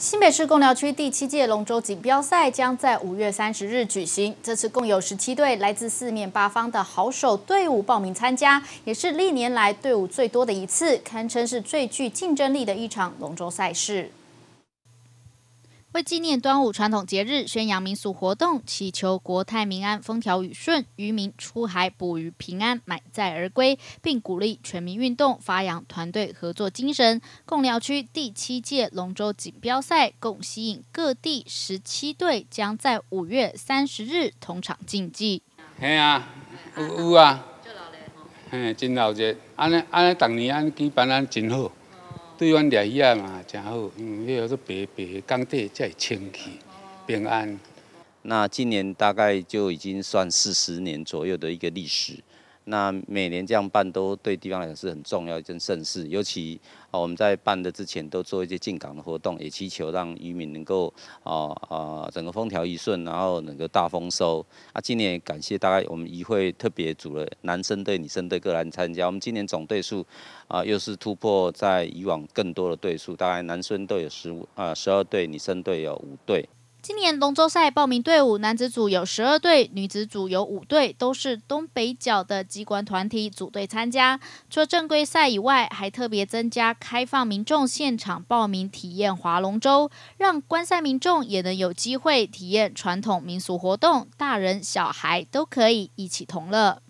新北市贡寮区第七届龙舟锦标赛将在五月三十日举行。这次共有十七队来自四面八方的好手队伍报名参加，也是历年来队伍最多的一次，堪称是最具竞争力的一场龙舟赛事。为纪念端午传统节日，宣扬民俗活动，祈求国泰民安、风调雨顺，渔民出海捕鱼平安、满载而归，并鼓励全民运动，发扬团队合作精神。贡寮区第七届龙舟锦标赛共吸引各地十七队，将在五月三十日同场竞技。嘿啊，有有啊，嘿，真闹热！安尼安尼，逐年安基办安真好。对，阮鱼爷嘛，真好，为迄个都白白，江底会清气，平安。那今年大概就已经算四十年左右的一个历史。那每年这样办都对地方来讲是很重要一件盛事，尤其啊我们在办的之前都做一些进港的活动，也祈求让渔民能够啊啊整个风调雨顺，然后能够大丰收。啊，今年也感谢大概我们一会特别组了男生队、女生队各来参加，我们今年总队数啊又是突破在以往更多的队数，大概男生队有十五啊十二队，女生队有五队。今年龙舟赛报名队伍，男子组有十二队，女子组有五队，都是东北角的机关团体组队参加。除了正规赛以外，还特别增加开放民众现场报名体验划龙舟，让观赛民众也能有机会体验传统民俗活动，大人小孩都可以一起同乐。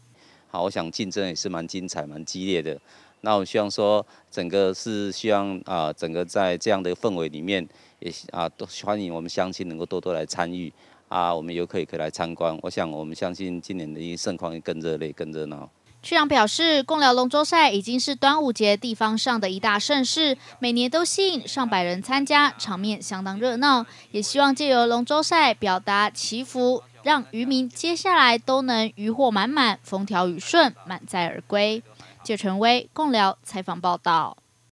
好，我想竞争也是蛮精彩、蛮激烈的。那我希望说，整个是希望啊，整个在这样的氛围里面，也啊都欢迎我们乡亲能够多多来参与，啊，我们游客也可以来参观。我想，我们相信今年的盛况更热烈、更热闹。区长表示，共寮龙舟赛已经是端午节地方上的一大盛事，每年都吸引上百人参加，场面相当热闹。也希望借由龙舟赛表达祈福，让渔民接下来都能渔获满满、风调雨顺、满载而归。谢晨威，共聊采访报道。